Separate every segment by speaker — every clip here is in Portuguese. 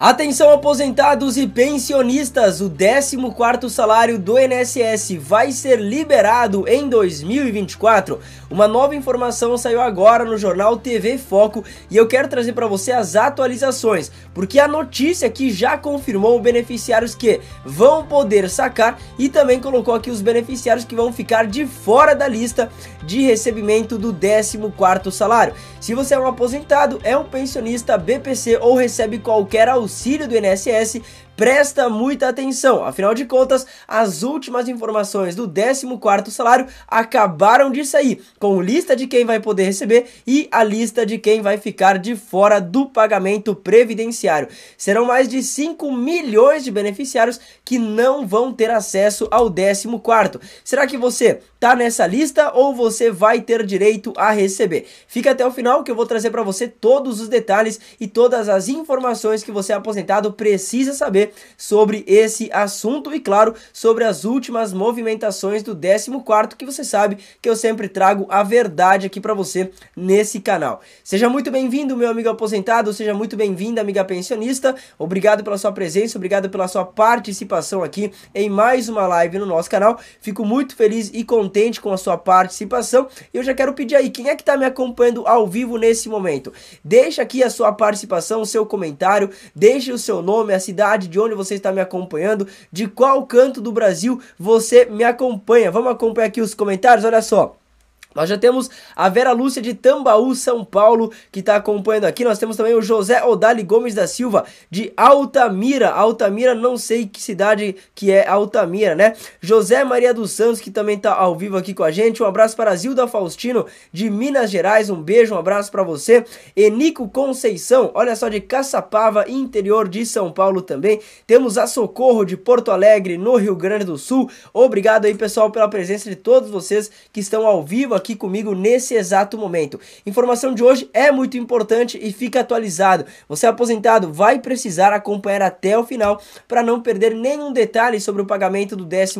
Speaker 1: Atenção aposentados e pensionistas, o 14º salário do INSS vai ser liberado em 2024. Uma nova informação saiu agora no jornal TV Foco e eu quero trazer para você as atualizações, porque a notícia que já confirmou beneficiários que vão poder sacar e também colocou aqui os beneficiários que vão ficar de fora da lista de recebimento do 14º salário. Se você é um aposentado, é um pensionista, BPC ou recebe qualquer auxílio auxílio do INSS Presta muita atenção, afinal de contas, as últimas informações do 14º salário acabaram de sair, com lista de quem vai poder receber e a lista de quem vai ficar de fora do pagamento previdenciário. Serão mais de 5 milhões de beneficiários que não vão ter acesso ao 14º. Será que você tá nessa lista ou você vai ter direito a receber? Fica até o final que eu vou trazer para você todos os detalhes e todas as informações que você aposentado precisa saber sobre esse assunto e, claro, sobre as últimas movimentações do 14, que você sabe que eu sempre trago a verdade aqui para você nesse canal. Seja muito bem-vindo, meu amigo aposentado, seja muito bem-vinda, amiga pensionista. Obrigado pela sua presença, obrigado pela sua participação aqui em mais uma live no nosso canal. Fico muito feliz e contente com a sua participação. E eu já quero pedir aí, quem é que está me acompanhando ao vivo nesse momento? Deixa aqui a sua participação, o seu comentário, deixe o seu nome, a cidade de de onde você está me acompanhando, de qual canto do Brasil você me acompanha. Vamos acompanhar aqui os comentários, olha só. Nós já temos a Vera Lúcia de Tambaú, São Paulo, que está acompanhando aqui. Nós temos também o José Odali Gomes da Silva, de Altamira. Altamira, não sei que cidade que é Altamira, né? José Maria dos Santos, que também está ao vivo aqui com a gente. Um abraço para Zilda Faustino, de Minas Gerais. Um beijo, um abraço para você. Enico Conceição, olha só, de Caçapava, interior de São Paulo também. Temos a Socorro, de Porto Alegre, no Rio Grande do Sul. Obrigado aí, pessoal, pela presença de todos vocês que estão ao vivo aqui comigo nesse exato momento. Informação de hoje é muito importante e fica atualizado. Você é aposentado vai precisar acompanhar até o final para não perder nenhum detalhe sobre o pagamento do 14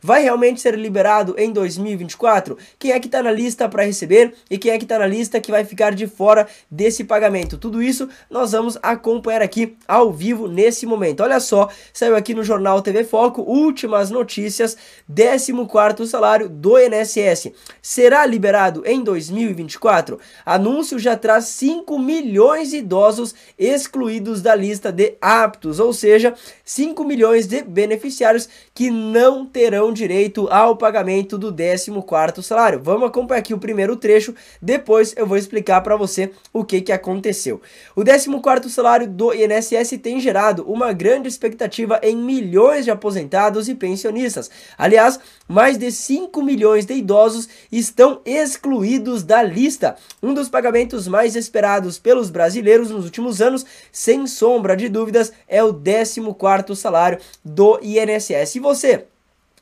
Speaker 1: Vai realmente ser liberado em 2024? Quem é que está na lista para receber e quem é que está na lista que vai ficar de fora desse pagamento? Tudo isso nós vamos acompanhar aqui ao vivo nesse momento. Olha só, saiu aqui no jornal TV Foco, últimas notícias, 14 salário do INSS será liberado em 2024, anúncio já traz 5 milhões de idosos excluídos da lista de aptos, ou seja, 5 milhões de beneficiários que não terão direito ao pagamento do 14º salário. Vamos acompanhar aqui o primeiro trecho, depois eu vou explicar para você o que, que aconteceu. O 14º salário do INSS tem gerado uma grande expectativa em milhões de aposentados e pensionistas. Aliás, mais de 5 milhões de idosos estão excluídos da lista. Um dos pagamentos mais esperados pelos brasileiros nos últimos anos, sem sombra de dúvidas, é o 14º salário do INSS. E você?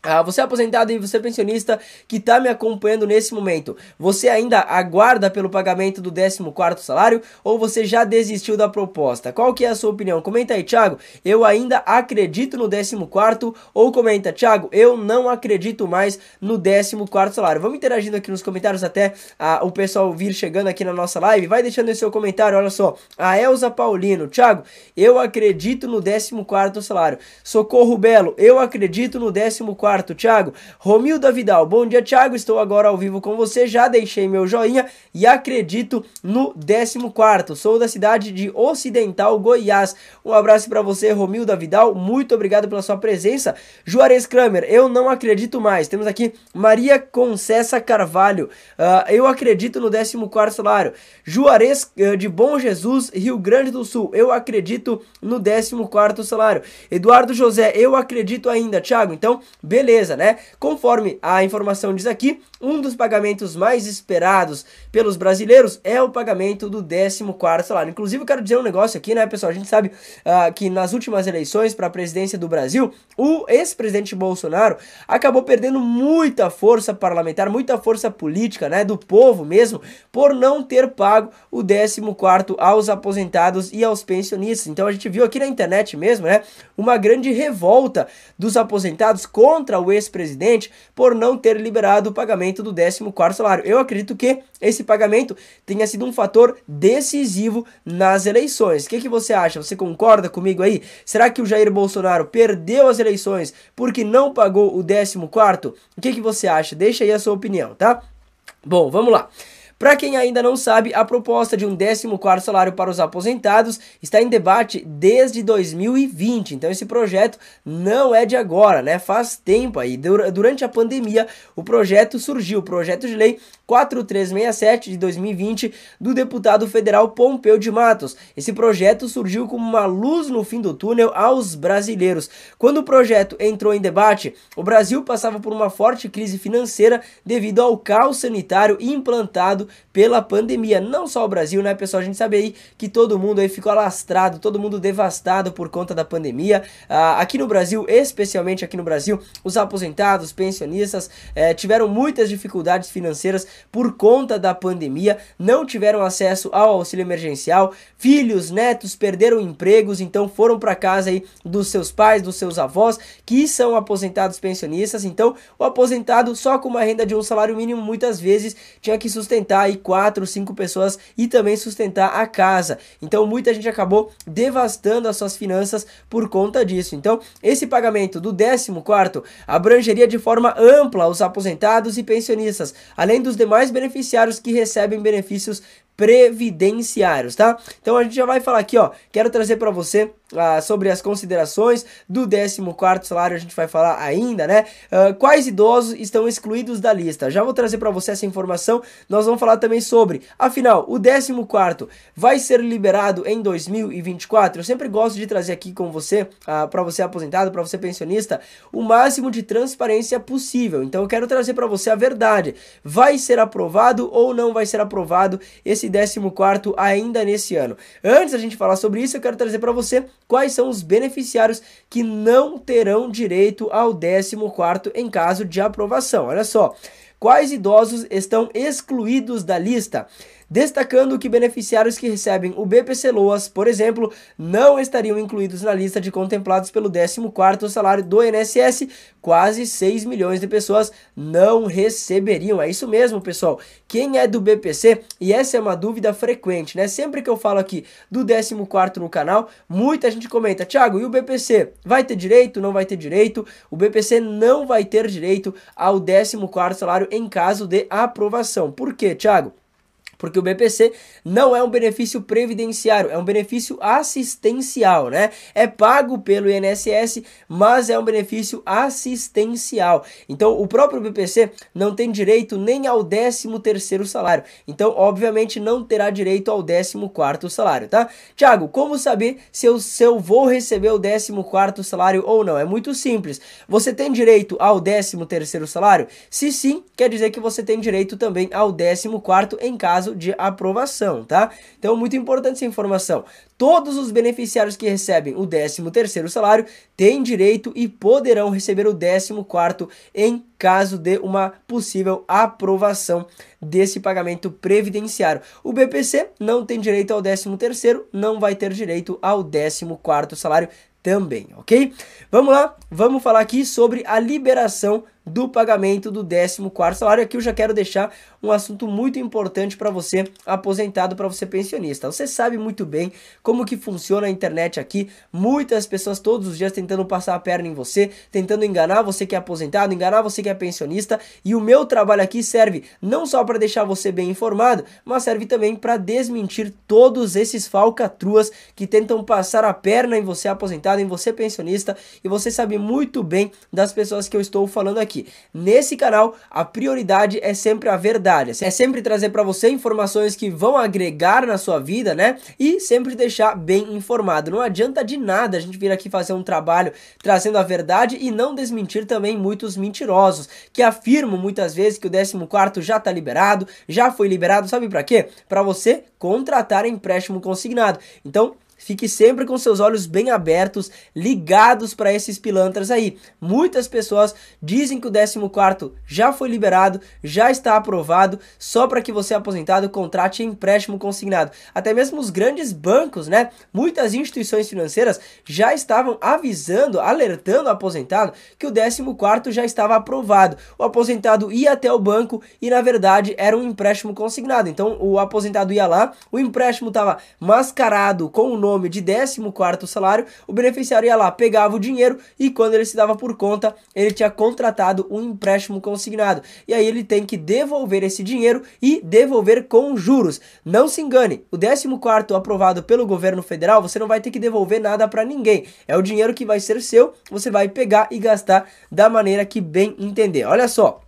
Speaker 1: Ah, você é aposentado e você é pensionista que está me acompanhando nesse momento, você ainda aguarda pelo pagamento do 14 salário ou você já desistiu da proposta? Qual que é a sua opinião? Comenta aí, Thiago, eu ainda acredito no 14 ou comenta, Thiago, eu não acredito mais no 14 salário. Vamos interagindo aqui nos comentários até ah, o pessoal vir chegando aqui na nossa live. Vai deixando seu comentário, olha só. A Elza Paulino, Thiago, eu acredito no 14 salário. Socorro Belo, eu acredito no 14º quarto, Thiago. Romilda Vidal, bom dia, Thiago. Estou agora ao vivo com você. Já deixei meu joinha e acredito no 14. Sou da cidade de Ocidental, Goiás. Um abraço para você, Romilda Vidal. Muito obrigado pela sua presença. Juarez Kramer, eu não acredito mais. Temos aqui Maria Concessa Carvalho. Uh, eu acredito no 14 salário. Juarez uh, de Bom Jesus, Rio Grande do Sul. Eu acredito no 14 salário. Eduardo José, eu acredito ainda. Thiago, então, beleza Beleza, né? Conforme a informação diz aqui, um dos pagamentos mais esperados pelos brasileiros é o pagamento do 14 salário. Inclusive, eu quero dizer um negócio aqui, né, pessoal? A gente sabe uh, que nas últimas eleições para a presidência do Brasil, o ex-presidente Bolsonaro acabou perdendo muita força parlamentar, muita força política, né, do povo mesmo, por não ter pago o 14 aos aposentados e aos pensionistas. Então, a gente viu aqui na internet mesmo, né, uma grande revolta dos aposentados contra contra o ex-presidente por não ter liberado o pagamento do 14 salário. Eu acredito que esse pagamento tenha sido um fator decisivo nas eleições. O que, que você acha? Você concorda comigo aí? Será que o Jair Bolsonaro perdeu as eleições porque não pagou o 14 O que, que você acha? Deixa aí a sua opinião, tá? Bom, vamos lá. Para quem ainda não sabe, a proposta de um 14 salário para os aposentados está em debate desde 2020. Então esse projeto não é de agora, né? Faz tempo aí. Durante a pandemia, o projeto surgiu, o projeto de lei 4367 de 2020 do deputado federal Pompeu de Matos. Esse projeto surgiu como uma luz no fim do túnel aos brasileiros. Quando o projeto entrou em debate, o Brasil passava por uma forte crise financeira devido ao caos sanitário implantado pela pandemia. Não só o Brasil, né, pessoal? A gente sabe aí que todo mundo aí ficou alastrado, todo mundo devastado por conta da pandemia. Ah, aqui no Brasil, especialmente aqui no Brasil, os aposentados, pensionistas eh, tiveram muitas dificuldades financeiras por conta da pandemia, não tiveram acesso ao auxílio emergencial, filhos, netos perderam empregos, então foram para casa aí dos seus pais, dos seus avós, que são aposentados pensionistas. Então, o aposentado só com uma renda de um salário mínimo muitas vezes tinha que sustentar sustentar aí quatro, cinco pessoas e também sustentar a casa. Então muita gente acabou devastando as suas finanças por conta disso. Então esse pagamento do 14 abrangeria de forma ampla os aposentados e pensionistas, além dos demais beneficiários que recebem benefícios previdenciários, tá? Então a gente já vai falar aqui, ó, quero trazer para você ah, sobre as considerações do 14 salário, a gente vai falar ainda, né? Ah, quais idosos estão excluídos da lista? Já vou trazer para você essa informação. Nós vamos falar também sobre, afinal, o 14 vai ser liberado em 2024? Eu sempre gosto de trazer aqui com você, ah, para você aposentado, para você pensionista, o máximo de transparência possível. Então eu quero trazer para você a verdade. Vai ser aprovado ou não vai ser aprovado esse 14 ainda nesse ano? Antes a gente falar sobre isso, eu quero trazer para você quais são os beneficiários que não terão direito ao 14 em caso de aprovação. Olha só, quais idosos estão excluídos da lista? destacando que beneficiários que recebem o BPC Loas, por exemplo, não estariam incluídos na lista de contemplados pelo 14º salário do INSS. Quase 6 milhões de pessoas não receberiam. É isso mesmo, pessoal. Quem é do BPC, e essa é uma dúvida frequente, né? Sempre que eu falo aqui do 14º no canal, muita gente comenta: "Thiago, e o BPC vai ter direito? Não vai ter direito?" O BPC não vai ter direito ao 14º salário em caso de aprovação. Por quê, Thiago? porque o BPC não é um benefício previdenciário, é um benefício assistencial, né? É pago pelo INSS, mas é um benefício assistencial. Então, o próprio BPC não tem direito nem ao 13º salário. Então, obviamente, não terá direito ao 14º salário, tá? Tiago, como saber se eu, se eu vou receber o 14º salário ou não? É muito simples. Você tem direito ao 13º salário? Se sim, quer dizer que você tem direito também ao 14º em caso prazo de aprovação, tá? Então, muito importante essa informação. Todos os beneficiários que recebem o 13º salário têm direito e poderão receber o 14º em caso de uma possível aprovação desse pagamento previdenciário. O BPC não tem direito ao 13º, não vai ter direito ao 14º salário também, ok? Vamos lá, vamos falar aqui sobre a liberação do pagamento do 14 salário. Aqui eu já quero deixar um assunto muito importante para você aposentado, para você pensionista. Você sabe muito bem como que funciona a internet aqui. Muitas pessoas todos os dias tentando passar a perna em você, tentando enganar você que é aposentado, enganar você que é pensionista. E o meu trabalho aqui serve não só para deixar você bem informado, mas serve também para desmentir todos esses falcatruas que tentam passar a perna em você aposentado, em você pensionista. E você sabe muito bem das pessoas que eu estou falando aqui aqui. Nesse canal, a prioridade é sempre a verdade, é sempre trazer para você informações que vão agregar na sua vida, né? E sempre deixar bem informado. Não adianta de nada a gente vir aqui fazer um trabalho trazendo a verdade e não desmentir também muitos mentirosos que afirmam muitas vezes que o 14 já está liberado, já foi liberado, sabe para quê? Para você contratar empréstimo consignado. Então, Fique sempre com seus olhos bem abertos, ligados para esses pilantras aí. Muitas pessoas dizem que o 14 já foi liberado, já está aprovado, só para que você aposentado contrate empréstimo consignado. Até mesmo os grandes bancos, né? Muitas instituições financeiras já estavam avisando, alertando o aposentado que o 14 já estava aprovado. O aposentado ia até o banco e na verdade era um empréstimo consignado. Então o aposentado ia lá, o empréstimo estava mascarado com o nome de 14º salário, o beneficiário ia lá, pegava o dinheiro e quando ele se dava por conta, ele tinha contratado um empréstimo consignado. E aí ele tem que devolver esse dinheiro e devolver com juros. Não se engane, o 14º aprovado pelo governo federal, você não vai ter que devolver nada para ninguém. É o dinheiro que vai ser seu, você vai pegar e gastar da maneira que bem entender. Olha só,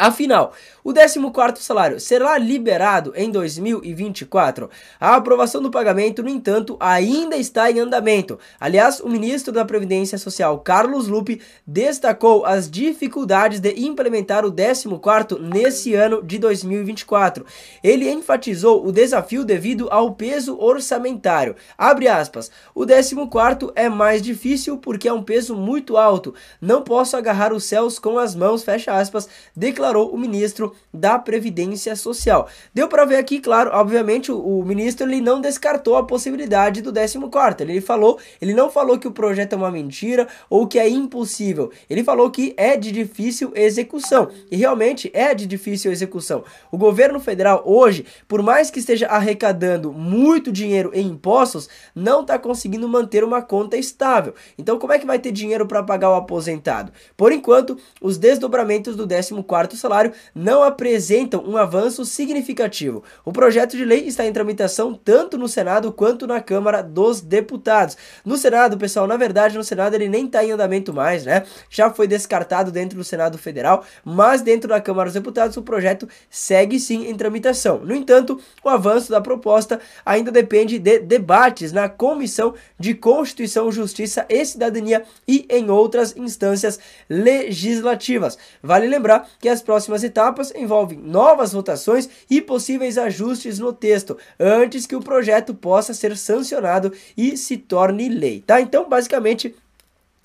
Speaker 1: Afinal, o 14º salário será liberado em 2024. A aprovação do pagamento, no entanto, ainda está em andamento. Aliás, o ministro da Previdência Social, Carlos Lupe, destacou as dificuldades de implementar o 14º nesse ano de 2024. Ele enfatizou o desafio devido ao peso orçamentário. Abre aspas, o 14º é mais difícil porque é um peso muito alto. Não posso agarrar os céus com as mãos, fecha aspas, declarou declarou o ministro da Previdência Social. Deu para ver aqui, claro, obviamente o, o, ministro ele não descartou a possibilidade do 14º. Ele falou, ele não falou que o projeto é uma mentira ou que é impossível. Ele falou que é de difícil execução. E realmente é de difícil execução. O governo federal hoje, por mais que esteja arrecadando muito dinheiro em impostos, não está conseguindo manter uma conta estável. Então como é que vai ter dinheiro para pagar o aposentado? Por enquanto, os desdobramentos do 14 salário não apresentam um avanço significativo. O projeto de lei está em tramitação tanto no Senado quanto na Câmara dos Deputados. No Senado, pessoal, na verdade, no Senado ele nem está em andamento mais, né? Já foi descartado dentro do Senado Federal, mas dentro da Câmara dos Deputados o projeto segue sim em tramitação. No entanto, o avanço da proposta ainda depende de debates na Comissão de Constituição, Justiça e Cidadania e em outras instâncias legislativas. Vale lembrar que as próximas etapas envolvem novas votações e possíveis ajustes no texto antes que o projeto possa ser sancionado e se torne lei, tá? Então, basicamente,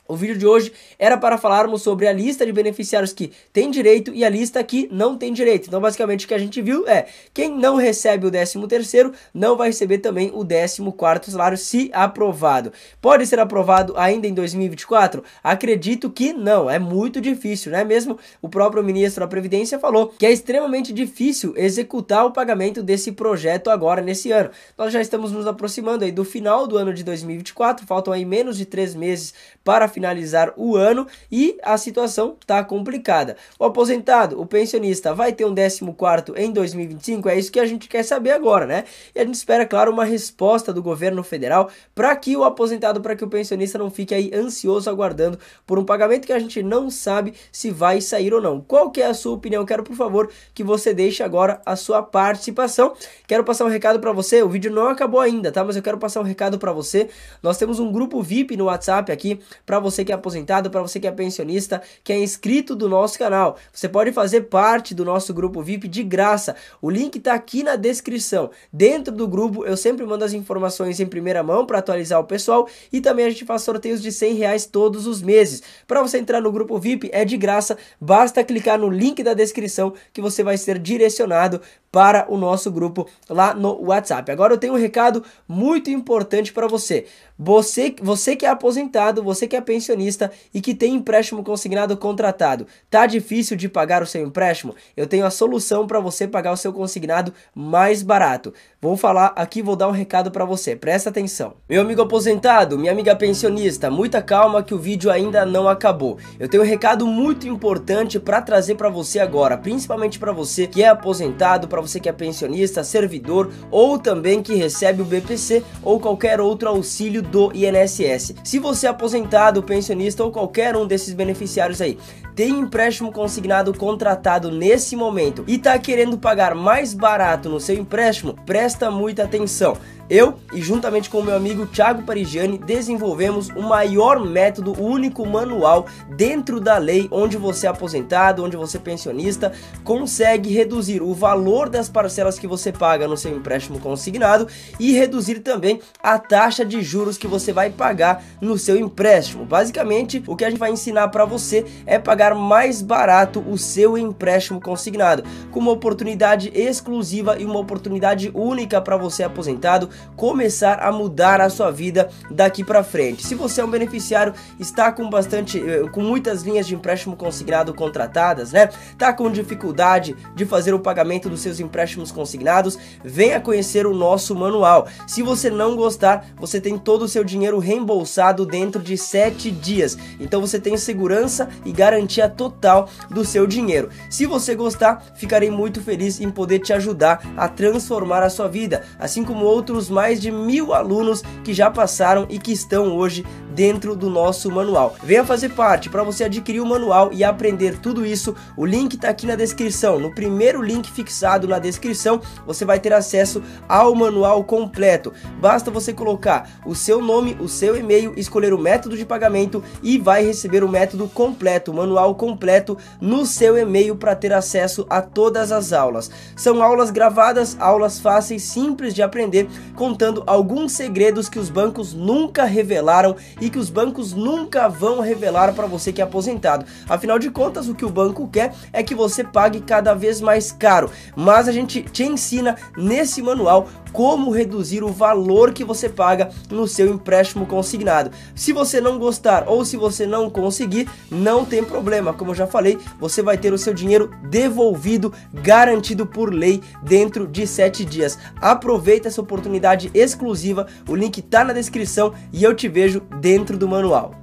Speaker 1: o vídeo de hoje era para falarmos sobre a lista de beneficiários que tem direito e a lista que não tem direito. Então, basicamente, o que a gente viu é quem não recebe o 13º não vai receber também o 14º salário se aprovado. Pode ser aprovado ainda em 2024? Acredito que não, é muito difícil, né? Mesmo o próprio ministro da Previdência falou que é extremamente difícil executar o pagamento desse projeto agora, nesse ano. Nós já estamos nos aproximando aí do final do ano de 2024, faltam aí menos de três meses para finalizar o ano e a situação está complicada. O aposentado, o pensionista, vai ter um 14 quarto em 2025? É isso que a gente quer saber agora, né? E a gente espera, claro, uma resposta do governo federal para que o aposentado, para que o pensionista não fique aí ansioso aguardando por um pagamento que a gente não sabe se vai sair ou não. Qual que é a sua opinião? Quero, por favor, que você deixe agora a sua participação. Quero passar um recado para você, o vídeo não acabou ainda, tá? Mas eu quero passar um recado para você. Nós temos um grupo VIP no WhatsApp aqui para você que é aposentado, para você que é pensionista, que é inscrito do nosso canal. Você pode fazer parte do nosso grupo VIP de graça. O link está aqui na descrição. Dentro do grupo eu sempre mando as informações em primeira mão para atualizar o pessoal e também a gente faz sorteios de 100 reais todos os meses. Para você entrar no grupo VIP é de graça, basta clicar no link da descrição que você vai ser direcionado para o nosso grupo lá no WhatsApp. Agora eu tenho um recado muito importante para você. Você, você que é aposentado, você que é pensionista e que tem empréstimo consignado contratado, tá difícil de pagar o seu empréstimo? Eu tenho a solução para você pagar o seu consignado mais barato. Vou falar aqui, vou dar um recado para você, presta atenção. Meu amigo aposentado, minha amiga pensionista, muita calma que o vídeo ainda não acabou. Eu tenho um recado muito importante para trazer para você agora, principalmente para você que é aposentado, para você que é pensionista, servidor ou também que recebe o BPC ou qualquer outro auxílio do INSS. Se você é aposentado, pensionista ou qualquer um desses beneficiários aí, tem empréstimo consignado contratado nesse momento e está querendo pagar mais barato no seu empréstimo, presta muita atenção. Eu e juntamente com meu amigo Thiago Parigiani desenvolvemos o maior método, o único manual dentro da lei onde você é aposentado, onde você é pensionista, consegue reduzir o valor das parcelas que você paga no seu empréstimo consignado e reduzir também a taxa de juros que você vai pagar no seu empréstimo. Basicamente, o que a gente vai ensinar para você é pagar mais barato o seu empréstimo consignado, com uma oportunidade exclusiva e uma oportunidade única para você aposentado começar a mudar a sua vida daqui para frente. Se você é um beneficiário, está com bastante eh, com muitas linhas de empréstimo consignado contratadas, né? Tá com dificuldade de fazer o pagamento dos seus empréstimos consignados? Venha conhecer o nosso manual. Se você não gostar, você tem todo o seu dinheiro reembolsado dentro de 7 dias. Então você tem segurança e garantia total do seu dinheiro. Se você gostar, ficarei muito feliz em poder te ajudar a transformar a sua vida, assim como outros dos mais de mil alunos que já passaram e que estão hoje dentro do nosso manual. Venha fazer parte para você adquirir o manual e aprender tudo isso. O link está aqui na descrição. No primeiro link fixado na descrição, você vai ter acesso ao manual completo. Basta você colocar o seu nome, o seu e-mail, escolher o método de pagamento e vai receber o método completo, o manual completo no seu e-mail para ter acesso a todas as aulas. São aulas gravadas, aulas fáceis, simples de aprender contando alguns segredos que os bancos nunca revelaram e que os bancos nunca vão revelar para você que é aposentado. Afinal de contas, o que o banco quer é que você pague cada vez mais caro. Mas a gente te ensina nesse manual como reduzir o valor que você paga no seu empréstimo consignado. Se você não gostar ou se você não conseguir, não tem problema. Como eu já falei, você vai ter o seu dinheiro devolvido, garantido por lei, dentro de 7 dias. Aproveita essa oportunidade exclusiva, o link está na descrição e eu te vejo dentro do manual.